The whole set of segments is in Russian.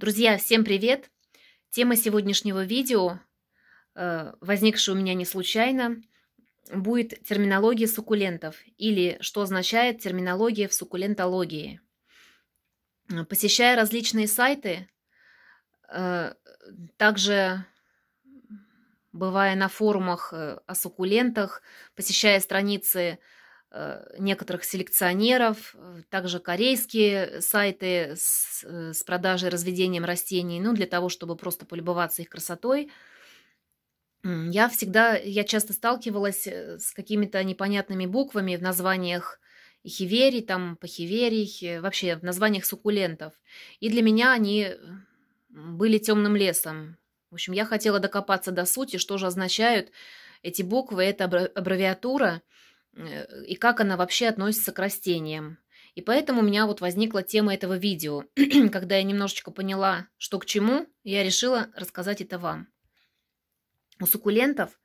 Друзья, всем привет! Тема сегодняшнего видео, э, возникшая у меня не случайно, будет терминология суккулентов или что означает терминология в суккулентологии. Э, посещая различные сайты, э, также бывая на форумах о суккулентах, посещая страницы Э, некоторых селекционеров, э, также корейские сайты с, э, с продажей разведением растений, ну, для того, чтобы просто полюбоваться их красотой. Я всегда, я часто сталкивалась с какими-то непонятными буквами в названиях хиверий, там, пахиверий, вообще в названиях суккулентов. И для меня они были темным лесом. В общем, я хотела докопаться до сути, что же означают эти буквы, эта аббревиатура – Э, и как она вообще относится к растениям. И поэтому у меня вот возникла тема этого видео. Когда я немножечко поняла, что к чему, я решила рассказать это вам. У суккулентов,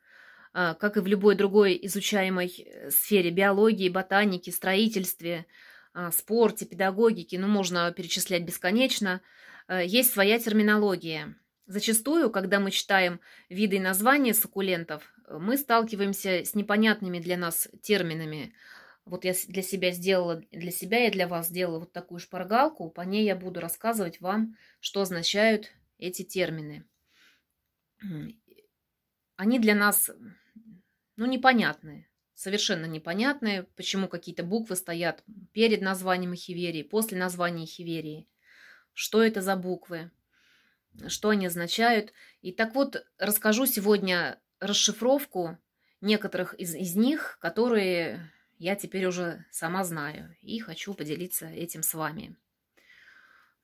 а, как и в любой другой изучаемой э, сфере биологии, ботаники, строительстве, а, спорте, педагогике, ну можно перечислять бесконечно, э, есть своя терминология. Зачастую, когда мы читаем виды и названия суккулентов, мы сталкиваемся с непонятными для нас терминами. Вот я для себя сделала, для себя и для вас сделала вот такую шпаргалку. По ней я буду рассказывать вам, что означают эти термины. Они для нас, ну, непонятные, совершенно непонятные, почему какие-то буквы стоят перед названием Хиверии, после названия Хиверии, что это за буквы, что они означают. И так вот, расскажу сегодня расшифровку некоторых из, из них, которые я теперь уже сама знаю и хочу поделиться этим с вами.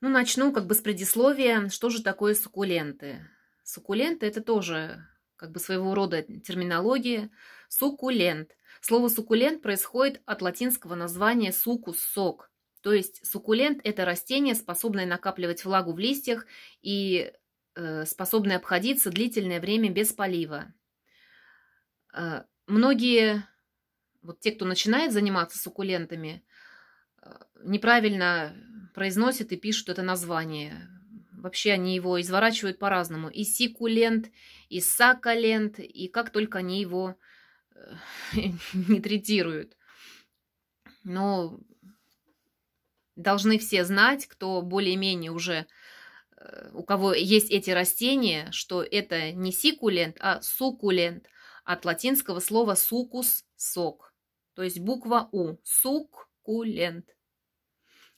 Ну, начну как бы с предисловия, что же такое суккуленты. Суккуленты – это тоже как бы своего рода терминология. Суккулент. Слово суккулент происходит от латинского названия сукус – сок. То есть суккулент – это растение, способное накапливать влагу в листьях и э, способное обходиться длительное время без полива. Э, многие, вот те, кто начинает заниматься суккулентами, э, неправильно произносят и пишут это название. Вообще они его изворачивают по-разному. И сикулент, и сакалент, и как только они его э, не третируют. Но должны все знать, кто более-менее уже, у кого есть эти растения, что это не сикулент, а сукулент – от латинского слова «сукус» – «сок», то есть буква «у» – «суккулент».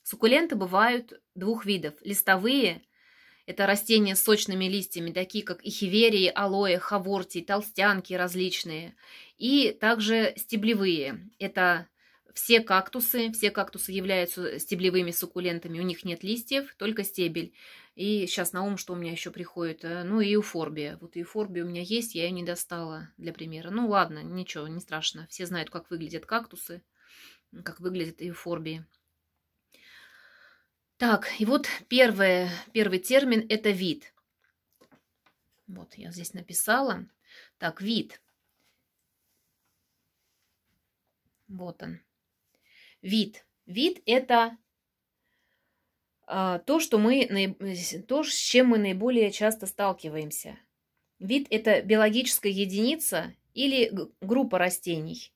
Суккуленты бывают двух видов – листовые – это растения с сочными листьями, такие как ихиверии, алоэ, хавортии, толстянки различные. И также стеблевые. Это все кактусы, все кактусы являются стеблевыми суккулентами, у них нет листьев, только стебель. И сейчас на ум, что у меня еще приходит, э, ну и эуфорбия. Вот эуфорбия у меня есть, я ее не достала для примера. Ну ладно, ничего, не страшно. Все знают, как выглядят кактусы, как выглядят эуфорбии. Так, и вот первое, первый термин – это вид. Вот, я здесь написала. Так, вид. Вот он. Вид. Вид – это а, то, что мы, то, с чем мы наиболее часто сталкиваемся. Вид – это биологическая единица или группа растений,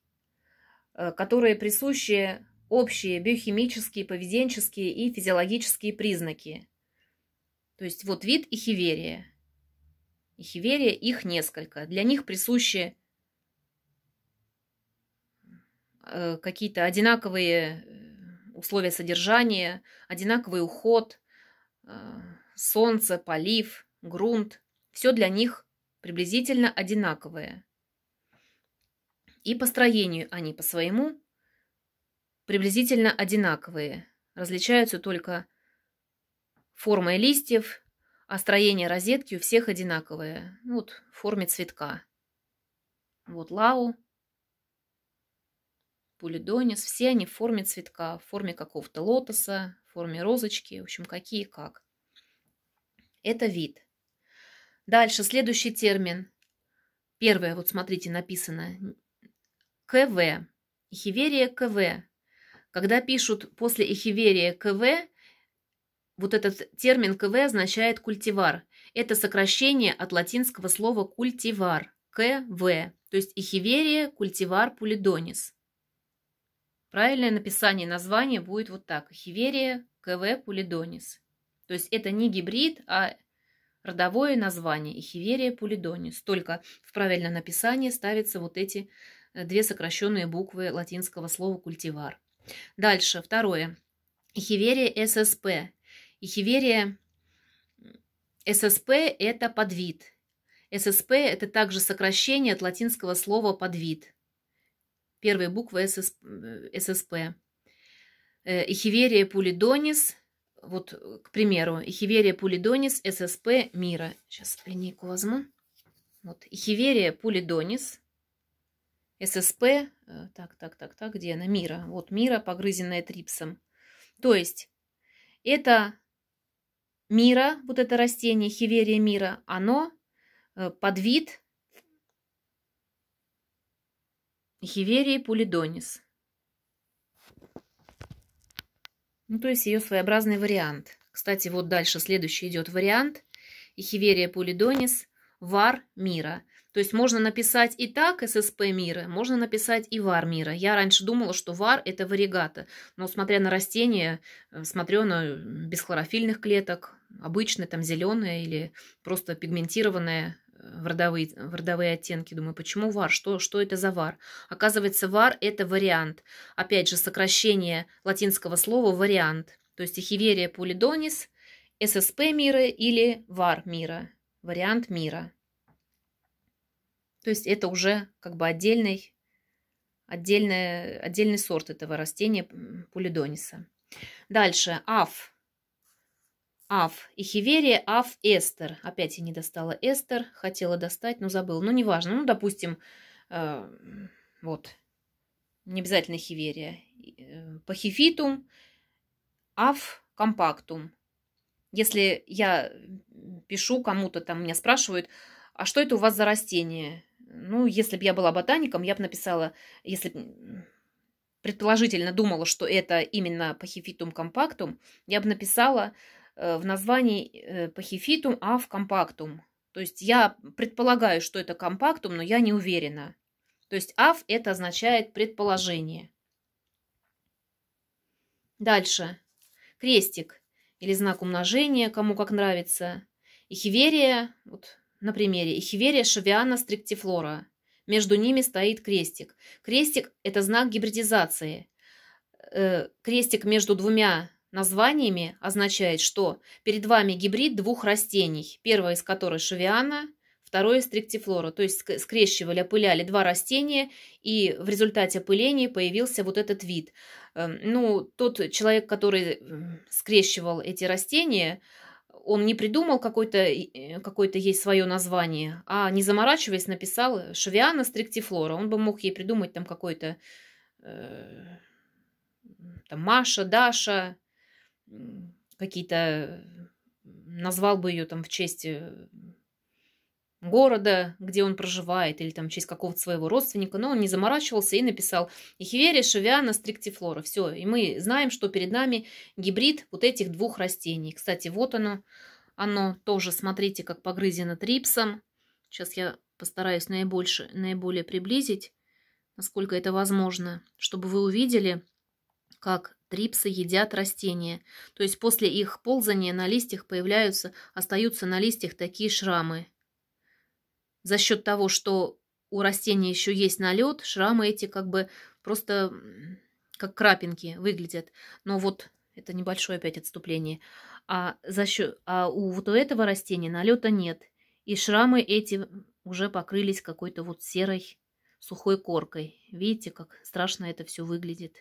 э, которые присущи общие биохимические, поведенческие и физиологические признаки. То есть вот вид и хиверия. И хиверия их несколько. Для них присущие Э, какие-то одинаковые э, условия содержания, одинаковый уход, э, солнце, полив, грунт. Все для них приблизительно одинаковое. И по строению они по своему приблизительно одинаковые. Различаются только формой листьев, а строение розетки у всех одинаковое. Ну вот в форме цветка. Вот лау, Пулидонис, все они в форме цветка, в форме какого-то лотоса, в форме розочки, в общем, какие как. Это вид. Дальше, следующий термин. Первое, вот смотрите, написано КВ. Эхиверия КВ. Когда пишут после эхиверия КВ, вот этот термин КВ означает культивар. Это сокращение от латинского слова культивар – КВ, то есть эхиверия культивар пулидонис. Правильное написание названия будет вот так. Хиверия КВ пулидонис. То есть это не гибрид, а родовое название хиверия пулидонис. Только в правильное написание ставятся вот эти э, две сокращенные буквы латинского слова культивар. Дальше, второе. хиверия ССП. Хиверия ССП – это подвид. ССП – это также сокращение от латинского слова «подвид» первые буквы СС, ССП. Ихиверия пулидонис, вот, к примеру, Ихиверия пулидонис, ССП мира. Сейчас линейку возьму. Вот, Ихиверия пулидонис, ССП, так, так, так, так, где она? Мира. Вот, мира, погрызенная трипсом. То есть, это мира, вот это растение, хиверия мира, оно под вид Хиверии пулидонис. Ну, то есть ее своеобразный вариант. Кстати, вот дальше следующий идет вариант. Ихиверия пулидонис, вар мира. То есть можно написать и так ССП мира, можно написать и вар мира. Я раньше думала, что вар это варигата, но смотря на растение, э, смотрю на бесхлорофильных клеток, обычные, там зеленые или просто пигментированные в родовые, в родовые оттенки. Думаю, почему вар? Что, что это за вар? Оказывается, вар – это вариант. Опять же, сокращение латинского слова «вариант». То есть Эхиверия пулидонис, ССП мира или вар мира, вариант мира. То есть это уже как бы отдельный, отдельный, отдельный сорт этого растения пулидониса. Дальше, аф Аф. И Хиверия Аф Эстер. Опять я не достала Эстер. Хотела достать, но забыла. Ну, неважно. Ну, допустим, э, вот. Не обязательно Хиверия. Э, пахифитум. Аф компактум. Если я пишу кому-то, там меня спрашивают, а что это у вас за растение? Ну, если бы я была ботаником, я бы написала, если предположительно думала, что это именно пахифитум компактум, я бы написала Э, в названии э, пахифитум, а в компактум. То есть я предполагаю, что это компактум, но я не уверена. То есть аф это означает предположение. Дальше. Крестик или знак умножения, кому как нравится. Ихиверия, вот на примере, Ихиверия шавиана стриктифлора. Между ними стоит крестик. Крестик – это знак гибридизации. Э, крестик между двумя Названиями означает, что перед вами гибрид двух растений, первое из которых шавиана, второе стриктифлора. То есть скрещивали, опыляли два растения, и в результате опыления появился вот этот вид. Эм, ну, тот человек, который скрещивал эти растения, он не придумал э, какое-то какое есть свое название, а не заморачиваясь написал Шавиана стриктифлора. Он бы мог ей придумать там какое-то э, там Маша, Даша, какие-то, назвал бы ее там в честь э, города, где он проживает, или там в честь какого-то своего родственника, но он не заморачивался и написал «Эхиверия шевиана стриктифлора». Все, и мы знаем, что перед нами гибрид вот этих двух растений. Кстати, вот оно, оно тоже, смотрите, как погрызено трипсом. Сейчас я постараюсь наибольше, наиболее приблизить, насколько это возможно, чтобы вы увидели, как Трипсы едят растения, то есть после их ползания на листьях появляются, остаются на листьях такие шрамы. За счет того, что у растения еще есть налет, шрамы эти как бы просто как крапинки выглядят. Но вот это небольшое опять отступление. А, за счет, а у вот у этого растения налета нет. И шрамы эти уже покрылись какой-то вот серой сухой коркой. Видите, как страшно это все выглядит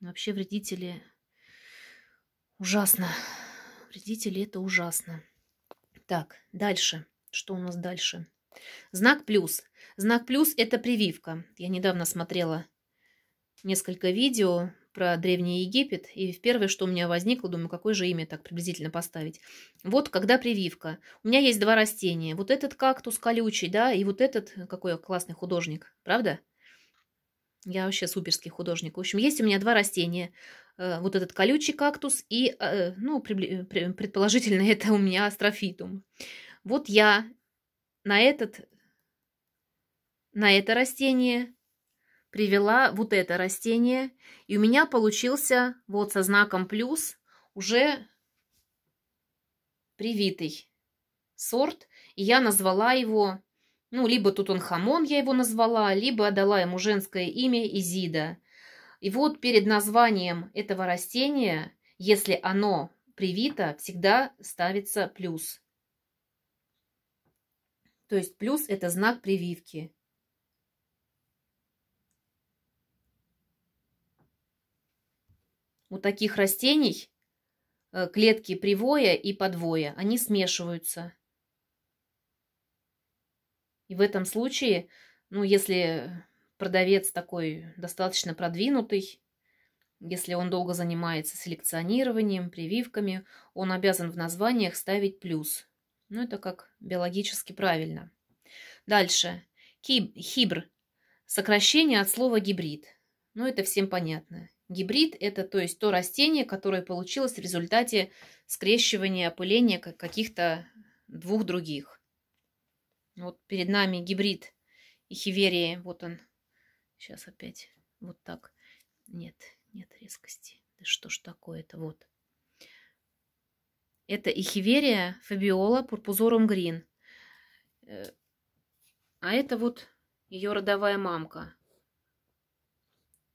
вообще вредители ужасно. Вредители это ужасно. Так, дальше. Что у нас дальше? Знак плюс. Знак плюс это прививка. Я недавно смотрела несколько видео про Древний Египет, и первое, что у меня возникло, думаю, какое же имя так приблизительно поставить. Вот когда прививка. У меня есть два растения. Вот этот кактус колючий, да, и вот этот, какой классный художник, правда? Я вообще суперский художник. В общем, есть у меня два растения. Э, вот этот колючий кактус и, э, ну, предположительно, это у меня астрофитум. Вот я на этот, на это растение привела вот это растение. И у меня получился вот со знаком плюс уже привитый сорт. И я назвала его ну, либо тут он Хамон, я его назвала, либо отдала ему женское имя Изида. И вот перед названием этого растения, если оно привито, всегда ставится плюс. То есть плюс – это знак прививки. У таких растений э, клетки привоя и подвоя, они смешиваются. И в этом случае, ну, если продавец такой достаточно продвинутый, если он долго занимается селекционированием, прививками, он обязан в названиях ставить плюс. Ну, это как биологически правильно. Дальше. Хибр. Сокращение от слова гибрид. Ну, это всем понятно. Гибрид – это то есть то растение, которое получилось в результате скрещивания, опыления каких-то двух других. Вот перед нами гибрид Ихиверии. Вот он. Сейчас опять вот так. Нет, нет резкости. Да что ж такое-то? Вот. Это Ихиверия фабиола пурпузорум грин. Э, а это вот ее родовая мамка.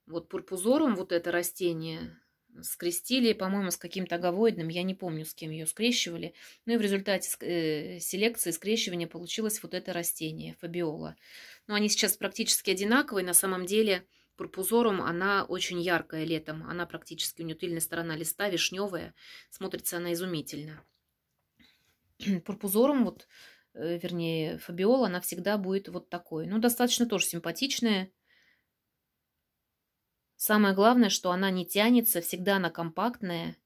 Вот пурпузорум, вот это растение, скрестили, по-моему, с каким-то гавоидным, я не помню, с кем ее скрещивали. Ну и в результате э, селекции скрещивания получилось вот это растение, фабиола. Но они сейчас практически одинаковые, на самом деле пурпузорум, она очень яркая летом, она практически, у нее тыльная сторона листа вишневая, смотрится она изумительно. Пурпузорум, вот, э, вернее, фабиола, она всегда будет вот такой. Ну, достаточно тоже симпатичная, Самое главное, что она не тянется, всегда она компактная,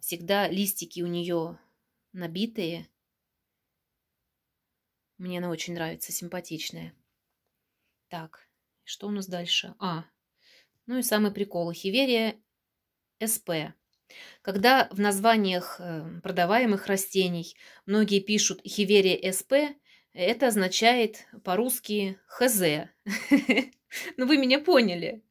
всегда листики у нее набитые. Мне она очень нравится, симпатичная. Так, что у нас дальше? А, ну и самый прикол. Хиверия СП. Когда в названиях э, продаваемых растений многие пишут хиверия СП, это означает по-русски хз. Ну вы меня поняли.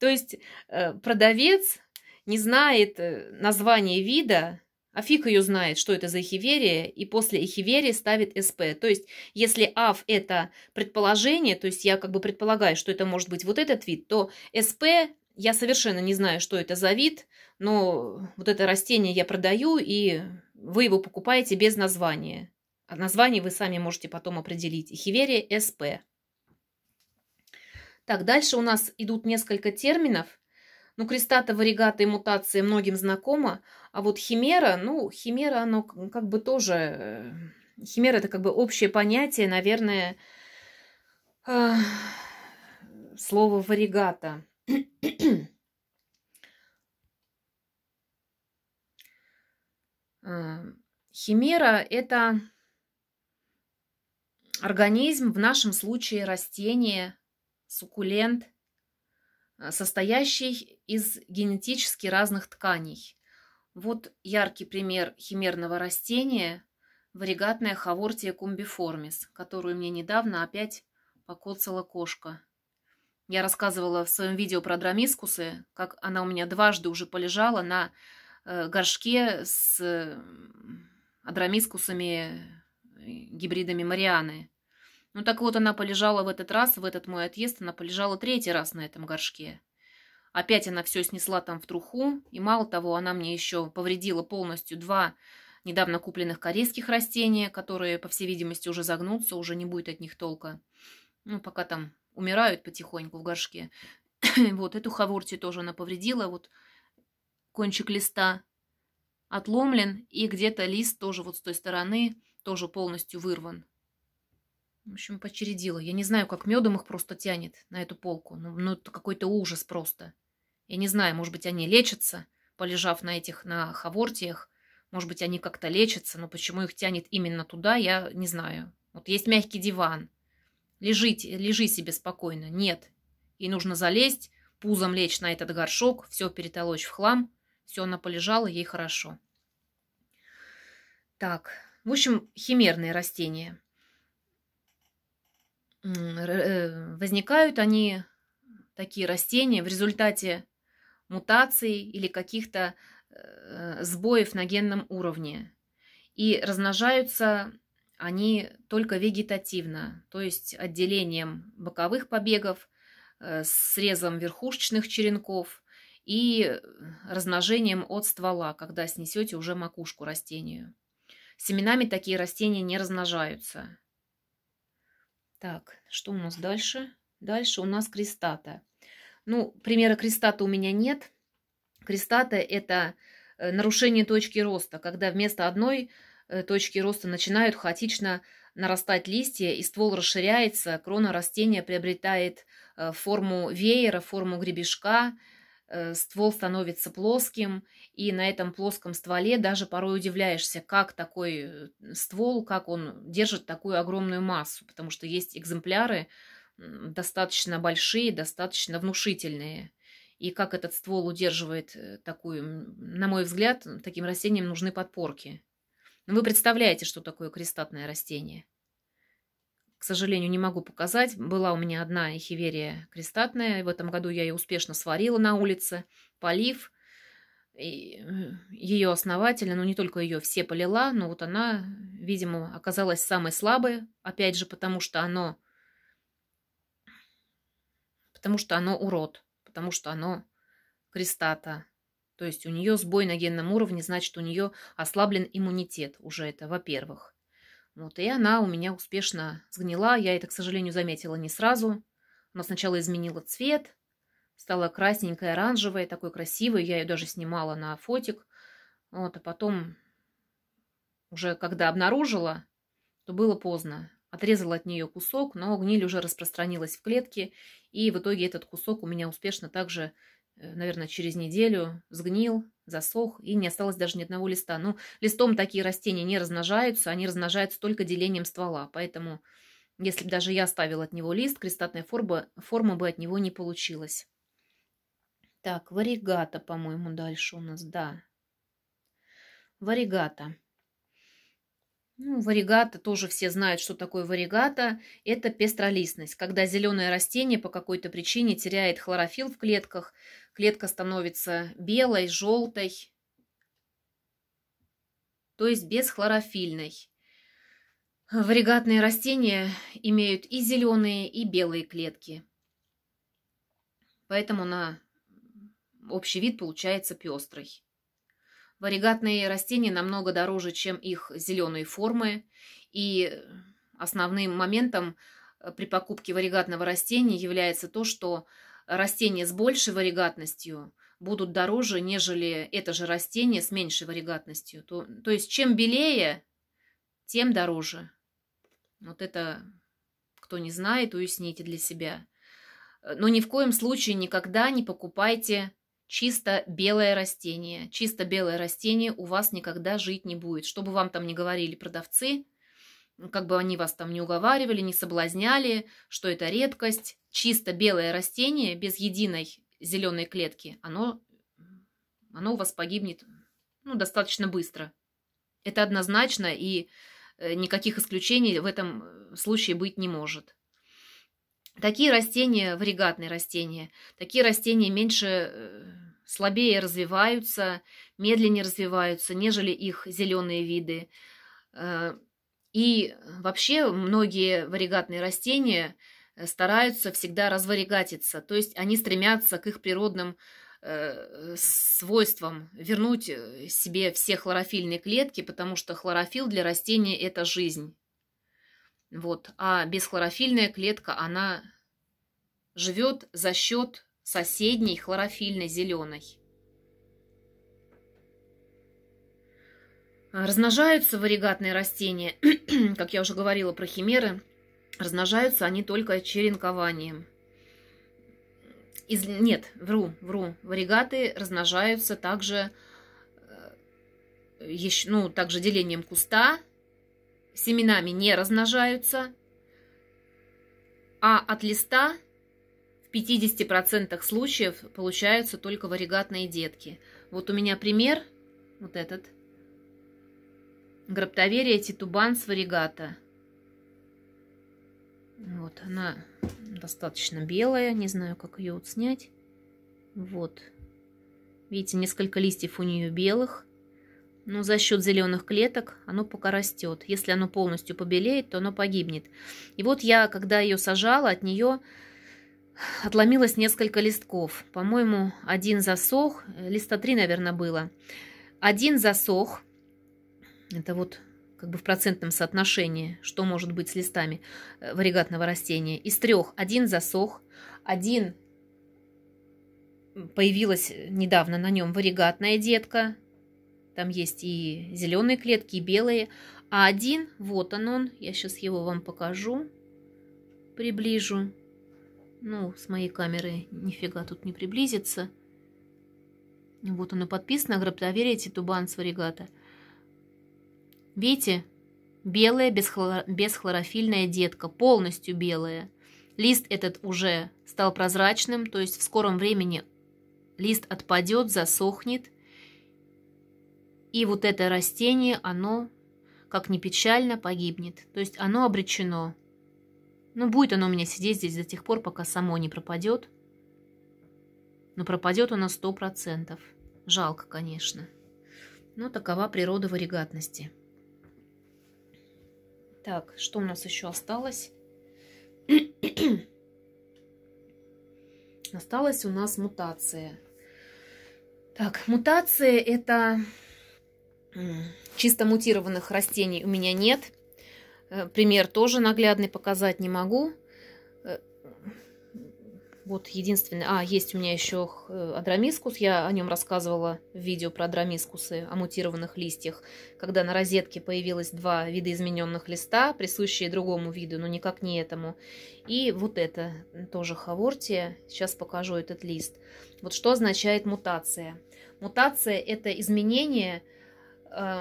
То есть э, продавец не знает э, название вида, а фиг ее знает, что это за эхиверия, и после эхиверии ставит СП. То есть, если АВ – это предположение, то есть я как бы предполагаю, что это может быть вот этот вид, то СП – я совершенно не знаю, что это за вид, но вот это растение я продаю, и вы его покупаете без названия. А название вы сами можете потом определить. Эхиверия СП. Так, дальше у нас идут несколько терминов. Ну, крестата, варигата и мутация многим знакома. А вот химера, ну, химера, оно как бы тоже... Э, химера – это как бы общее понятие, наверное, э, слово варигата. Э, химера – это организм, в нашем случае растение, суккулент, э, состоящий из генетически разных тканей. Вот яркий пример химерного растения – варигатная хавортия кумбиформис, которую мне недавно опять покоцала кошка. Я рассказывала в своем видео про драмискусы, как она у меня дважды уже полежала на э, горшке с э, адрамискусами гибридами Марианы. Ну так вот, она полежала в этот раз, в этот мой отъезд, она полежала третий раз на этом горшке. Опять она все снесла там в труху, и мало того, она мне еще повредила полностью два недавно купленных корейских растения, которые, по всей видимости, уже загнутся, уже не будет от них толка. Ну, пока там умирают потихоньку в горшке. вот эту хавурти тоже она повредила, вот кончик листа отломлен, и где-то лист тоже вот с той стороны тоже полностью вырван. В общем, почередила. Я не знаю, как медом их просто тянет на эту полку. Ну, ну это какой-то ужас просто. Я не знаю, может быть, они лечатся, полежав на этих, на хавортиях. Может быть, они как-то лечатся, но почему их тянет именно туда, я не знаю. Вот есть мягкий диван. Лежите, лежи себе спокойно. Нет. И нужно залезть, пузом лечь на этот горшок, все перетолочь в хлам. Все, она полежала, ей хорошо. Так, в общем, химерные растения. Э, возникают они, такие растения, в результате мутаций или каких-то э, сбоев на генном уровне. И размножаются они только вегетативно, то есть отделением боковых побегов, э, срезом верхушечных черенков и размножением от ствола, когда снесете уже макушку растению. Семенами такие растения не размножаются – так, что у нас дальше? Дальше у нас крестата. Ну, примера крестата у меня нет. Крестата – это э, нарушение точки роста, когда вместо одной э, точки роста начинают хаотично нарастать листья, и ствол расширяется, крона растения приобретает э, форму веера, форму гребешка – Э, ствол становится плоским, и на этом плоском стволе даже порой удивляешься, как такой э, ствол, как он держит такую огромную массу, потому что есть экземпляры достаточно большие, достаточно внушительные. И как этот ствол удерживает э, такую, на мой взгляд, таким растениям нужны подпорки. вы представляете, что такое крестатное растение – к сожалению, не могу показать. Была у меня одна эхиверия крестатная. В этом году я ее успешно сварила на улице, полив. И э, ее основательно, ну не только ее, все полила, но вот она, видимо, оказалась самой слабой, опять же, потому что оно, потому что оно урод, потому что оно крестата. То есть у нее сбой на генном уровне, значит, у нее ослаблен иммунитет уже это, во-первых. Вот, и она у меня успешно сгнила. Я это, к сожалению, заметила не сразу. Она сначала изменила цвет, стала красненькая, оранжевая, такой красивой. Я ее даже снимала на фотик. Вот, а потом, уже когда обнаружила, то было поздно. Отрезала от нее кусок, но гниль уже распространилась в клетке, и в итоге этот кусок у меня успешно также Э, наверное, через неделю сгнил, засох, и не осталось даже ни одного листа. Ну, листом такие растения не размножаются, они размножаются только делением ствола, поэтому если бы даже я оставила от него лист, крестатная форма, форма бы от него не получилась. Так, варигата, по-моему, дальше у нас, да. Варигата. Ну, варигата тоже все знают, что такое варигата. Это пестролистность, когда зеленое растение по какой-то причине теряет хлорофилл в клетках, клетка становится белой, желтой, то есть без Варигатные растения имеют и зеленые, и белые клетки. Поэтому на общий вид получается пестрый. Варигатные растения намного дороже, чем их зеленые формы, и основным моментом э, при покупке варигатного растения является то, что растения с большей варигатностью будут дороже, нежели это же растение с меньшей варигатностью. То, то есть чем белее, тем дороже. Вот это, кто не знает, уясните для себя. Э, но ни в коем случае никогда не покупайте чисто белое растение. Чисто белое растение у вас никогда жить не будет. Что бы вам там ни говорили продавцы, как бы они вас там не уговаривали, не соблазняли, что это редкость, чисто белое растение без единой зеленой клетки, оно, оно у вас погибнет ну, достаточно быстро. Это однозначно, и э, никаких исключений в этом э, случае быть не может. Такие растения, варигатные растения, такие растения меньше, э, слабее развиваются, медленнее развиваются, нежели их зеленые виды. Э, и вообще многие варигатные растения э, стараются всегда разваригатиться, то есть они стремятся к их природным свойствам вернуть себе все хлорофильные клетки, потому что хлорофилл для растения – это жизнь. Вот. А бесхлорофильная клетка, она живет за счет соседней хлорофильной зеленой. Размножаются варигатные растения, как я уже говорила про химеры, размножаются они только черенкованием. Из... Нет, вру, вру. Варигаты размножаются также, э, еще, ну, также делением куста, семенами не размножаются, а от листа в 50% случаев получаются только варигатные детки. Вот у меня пример, вот этот, граптоверия титубанс варигата. Вот, она достаточно белая, не знаю, как ее вот снять. Вот, видите, несколько листьев у нее белых – но за счет зеленых клеток оно пока растет. Если оно полностью побелеет, то оно погибнет. И вот я, когда ее сажала, от нее отломилось несколько листков. По-моему, один засох, листа три, наверное, было. Один засох, это вот как бы в процентном соотношении, что может быть с листами э, варигатного растения. Из трех один засох, один появилась э, недавно на нем варигатная детка, там есть и зеленые клетки, и белые. А один, вот он он, я сейчас его вам покажу, приближу. Ну, с моей камеры нифига тут не приблизится. Вот оно подписано, гробдоверие Титубан Сваригата. Видите? Белая бесхлор... бесхлорофильная детка, полностью белая. Лист этот уже стал прозрачным, то есть в скором времени лист отпадет, засохнет – и вот это растение, оно, как ни печально, погибнет. То есть оно обречено. Ну, будет оно у меня сидеть здесь до тех пор, пока само не пропадет. Но пропадет оно сто процентов. Жалко, конечно. Но такова природа варигатности. Так, что у нас еще осталось? осталась у нас мутация. Так, мутация это Чисто мутированных растений у меня нет. Э, пример тоже наглядный показать не могу. Э, вот единственное... А, есть у меня еще э, адромискус. Я о нем рассказывала в видео про адромискусы, о мутированных листьях. Когда на розетке появилось два вида измененных листа, присущие другому виду, но никак не этому. И вот это тоже хавортия. Сейчас покажу этот лист. Вот что означает мутация. Мутация – это изменение Э,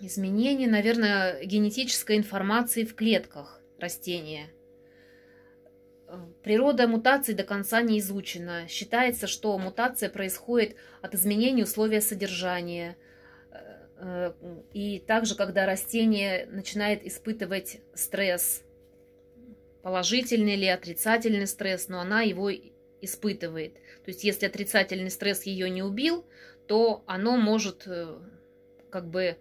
изменение, наверное, генетической информации в клетках растения. Природа мутаций до конца не изучена. Считается, что мутация происходит от изменения условия содержания. Э, э, и также, когда растение начинает испытывать стресс, положительный или отрицательный стресс, но она его испытывает. То есть, если отрицательный стресс ее не убил, то оно может э, как бы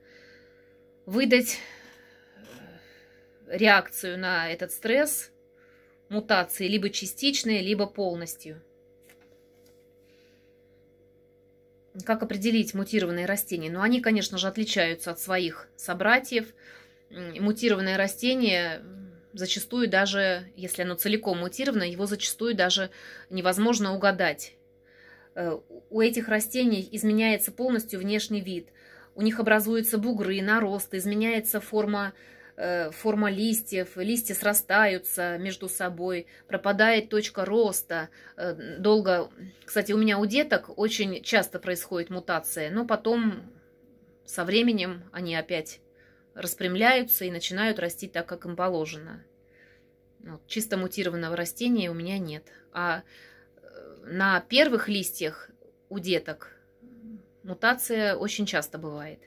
выдать э, реакцию на этот стресс мутации, либо частичные, либо полностью. Как определить мутированные растения? Ну, они, конечно же, отличаются от своих собратьев. Мутированное растение зачастую даже, если оно целиком мутировано, его зачастую даже невозможно угадать Э, у этих растений изменяется полностью внешний вид. У них образуются бугры, наросты, изменяется форма, э, форма листьев, листья срастаются между собой, пропадает точка роста. Э, долго, кстати, у меня у деток очень часто происходит мутация, но потом со временем они опять распрямляются и начинают расти так, как им положено. Вот, чисто мутированного растения у меня нет. А на первых листьях у деток мутация очень часто бывает.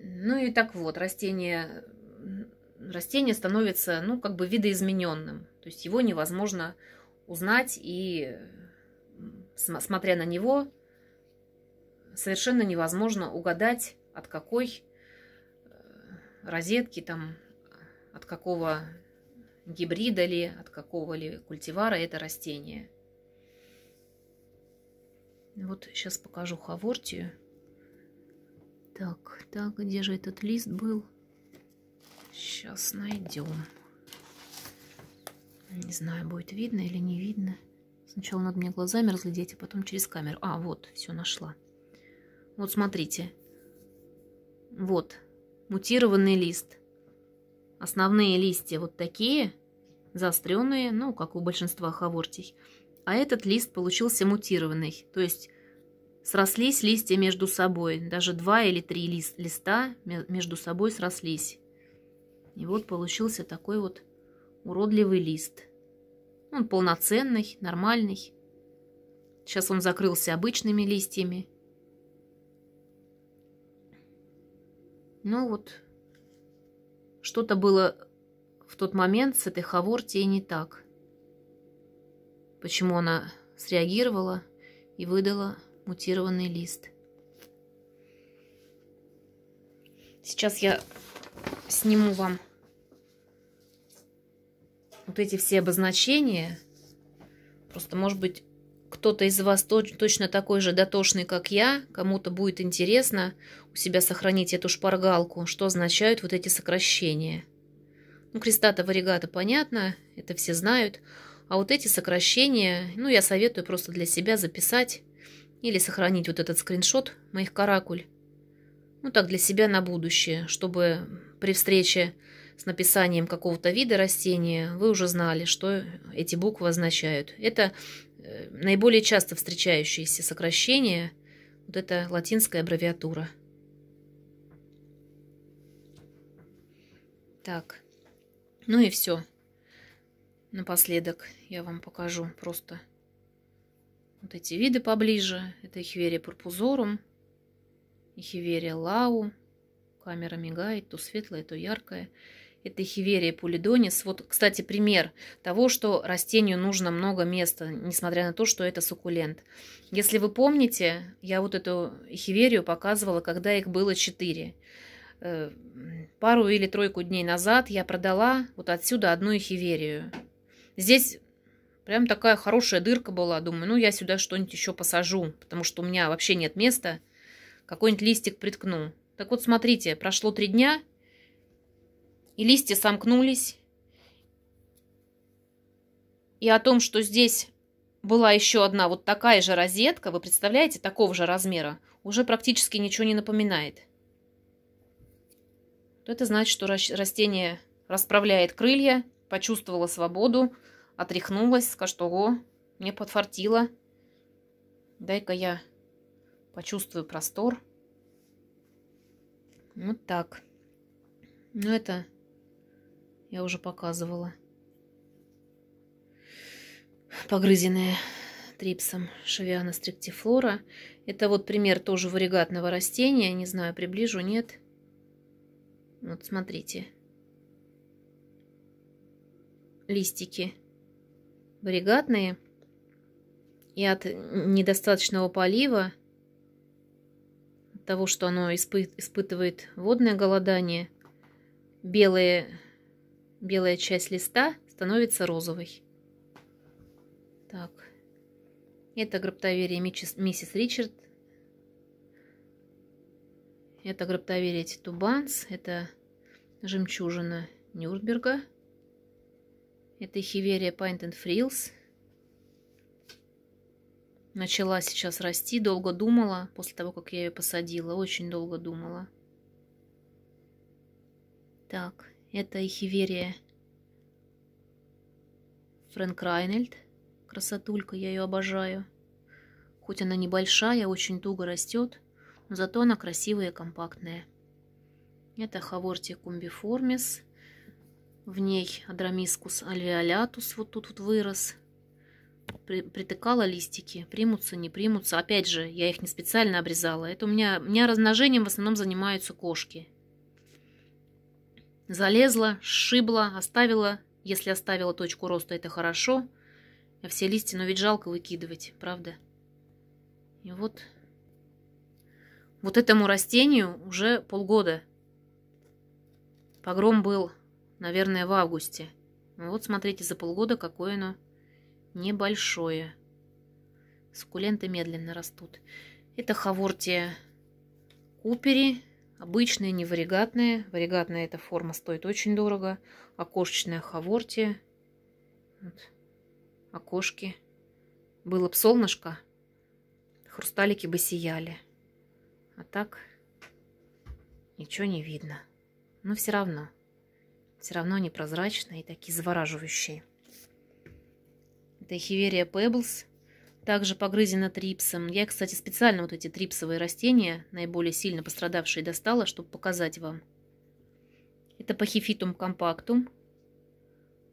Ну и так вот, растение, растение становится, ну, как бы видоизмененным. То есть его невозможно узнать и, смотря на него, совершенно невозможно угадать, от какой э, розетки, там, от какого гибрида ли, от какого ли культивара это растение. Вот сейчас покажу хавортию. Так, так, где же этот лист был? Сейчас найдем. Не знаю, будет видно или не видно. Сначала надо мне глазами разглядеть, а потом через камеру. А, вот, все нашла. Вот смотрите. Вот, мутированный лист – Основные листья вот такие, заостренные, ну, как у большинства хавортий. А этот лист получился мутированный, то есть срослись листья между собой. Даже два или три лист, листа между собой срослись. И вот получился такой вот уродливый лист. Он полноценный, нормальный. Сейчас он закрылся обычными листьями. Ну вот, что-то было в тот момент с этой Хавортией не так. Почему она среагировала и выдала мутированный лист. Сейчас я сниму вам вот эти все обозначения. Просто, может быть, кто-то из вас точно такой же дотошный, как я, кому-то будет интересно у себя сохранить эту шпаргалку, что означают вот эти сокращения. Ну, крестата варигата понятно, это все знают, а вот эти сокращения, ну, я советую просто для себя записать или сохранить вот этот скриншот моих каракуль. Ну, так для себя на будущее, чтобы при встрече с написанием какого-то вида растения вы уже знали, что эти буквы означают. Это наиболее часто встречающееся сокращение – вот это латинская аббревиатура. Так, ну и все. Напоследок я вам покажу просто вот эти виды поближе. Это Эхиверия пурпузорум, Эхиверия лау. Камера мигает, то светлая, то яркая. Это хиверия пулидонис. Вот, кстати, пример того, что растению нужно много места, несмотря на то, что это суккулент. Если вы помните, я вот эту хиверию показывала, когда их было 4. Э, пару или тройку дней назад я продала вот отсюда одну хиверию. Здесь прям такая хорошая дырка была. Думаю, ну я сюда что-нибудь еще посажу, потому что у меня вообще нет места. Какой-нибудь листик приткну. Так вот, смотрите, прошло три дня, и листья сомкнулись. И о том, что здесь была еще одна вот такая же розетка, вы представляете, такого же размера, уже практически ничего не напоминает. То это значит, что растение расправляет крылья, почувствовала свободу, отряхнулась, скажет, что «Ого, мне подфартило. Дай-ка я почувствую простор». Вот так. Ну, это я уже показывала. Погрызенная трипсом шевиана стриктифлора. Это вот пример тоже варигатного растения. Не знаю, приближу, нет. Вот смотрите. Листики варигатные. И от недостаточного полива, от того, что оно испы испытывает водное голодание, белые белая часть листа становится розовой. Так, это граптоверие миссис, Ричард. Это граптоверие Титубанс. Это жемчужина Нюрнберга. Это хиверия Pint and Frills. Начала сейчас расти, долго думала, после того, как я ее посадила, очень долго думала. Так, это Эхиверия. Фрэнк Райнольд. Красотулька, я ее обожаю. Хоть она небольшая, очень туго растет, но зато она красивая и компактная. Это Хавортия кумбиформис. В ней адрамискус альвеолятус вот тут вот вырос. При, притыкала листики, примутся, не примутся. Опять же, я их не специально обрезала. Это у меня, у меня размножением в основном занимаются кошки. Залезла, сшибла, оставила. Если оставила точку роста, это хорошо. А все листья, но ведь жалко выкидывать, правда? И вот... Вот этому растению уже полгода. Погром был, наверное, в августе. Вот смотрите, за полгода какое оно небольшое. Суккуленты медленно растут. Это хавортия купери. Обычные, не варигатные. Варигатная эта форма стоит очень дорого. Окошечная хавортия. Вот. Окошки. Было бы солнышко, хрусталики бы сияли. А так ничего не видно. Но все равно. Все равно они прозрачные и такие завораживающие. Это хиверия пеблс также погрызена трипсом. Я, кстати, специально вот эти трипсовые растения, наиболее сильно пострадавшие, достала, чтобы показать вам. Это пахифитум компактум.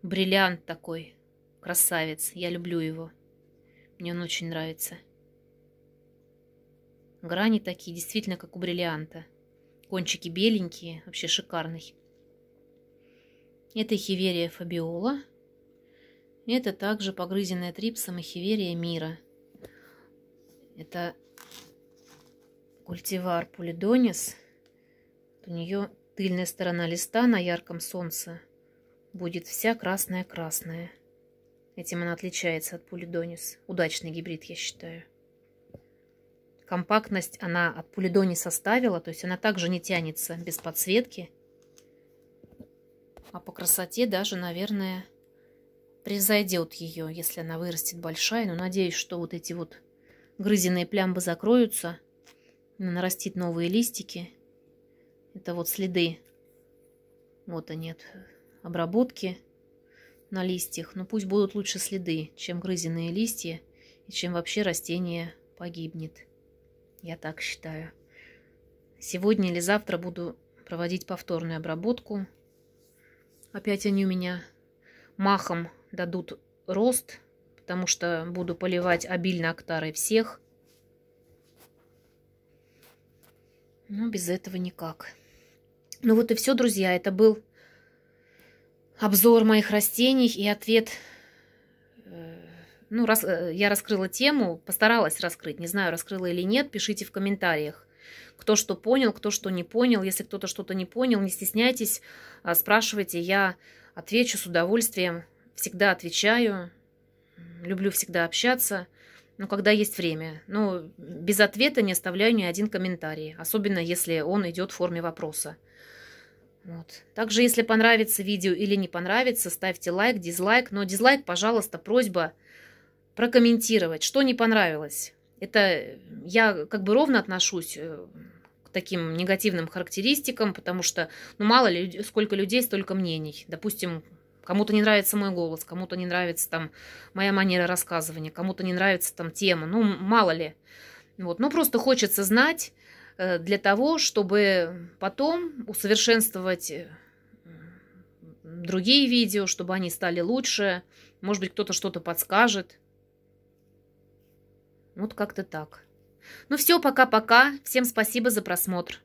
Бриллиант такой. Красавец. Я люблю его. Мне он очень нравится. Грани такие, действительно, как у бриллианта. Кончики беленькие, вообще шикарный. Это хиверия фабиола. Это также погрызенная трипсом и хиверия мира. Это культивар пулидонис. У нее тыльная сторона листа на ярком солнце будет вся красная-красная. Этим она отличается от пулидонис. Удачный гибрид, я считаю. Компактность она от Полидониса составила, то есть она также не тянется без подсветки. А по красоте даже, наверное, превзойдет ее, если она вырастет большая. Но надеюсь, что вот эти вот грызенные плямбы закроются. Она нарастит новые листики. Это вот следы. Вот они от обработки на листьях. Но пусть будут лучше следы, чем грызенные листья и чем вообще растение погибнет. Я так считаю. Сегодня или завтра буду проводить повторную обработку. Опять они у меня махом дадут рост, потому что буду поливать обильно октары всех. Но без этого никак. Ну вот и все, друзья. Это был обзор моих растений и ответ. Э, ну, раз, э, я раскрыла тему, постаралась раскрыть. Не знаю, раскрыла или нет, пишите в комментариях. Кто что понял, кто что не понял. Если кто-то что-то не понял, не стесняйтесь, а, спрашивайте. Я отвечу с удовольствием всегда отвечаю, люблю всегда общаться, но когда есть время. Но ну, без ответа не оставляю ни один комментарий, особенно если он идет в форме вопроса. Вот. Также, если понравится видео или не понравится, ставьте лайк, дизлайк. Но дизлайк, пожалуйста, просьба прокомментировать, что не понравилось. Это я как бы ровно отношусь э, к таким негативным характеристикам, потому что, ну, мало ли, сколько людей, столько мнений. Допустим, Кому-то не нравится мой голос, кому-то не нравится там моя манера рассказывания, кому-то не нравится там тема, ну, мало ли. Вот, но просто хочется знать э, для того, чтобы потом усовершенствовать э, другие видео, чтобы они стали лучше. Может быть, кто-то что-то подскажет. Вот как-то так. Ну все, пока-пока. Всем спасибо за просмотр.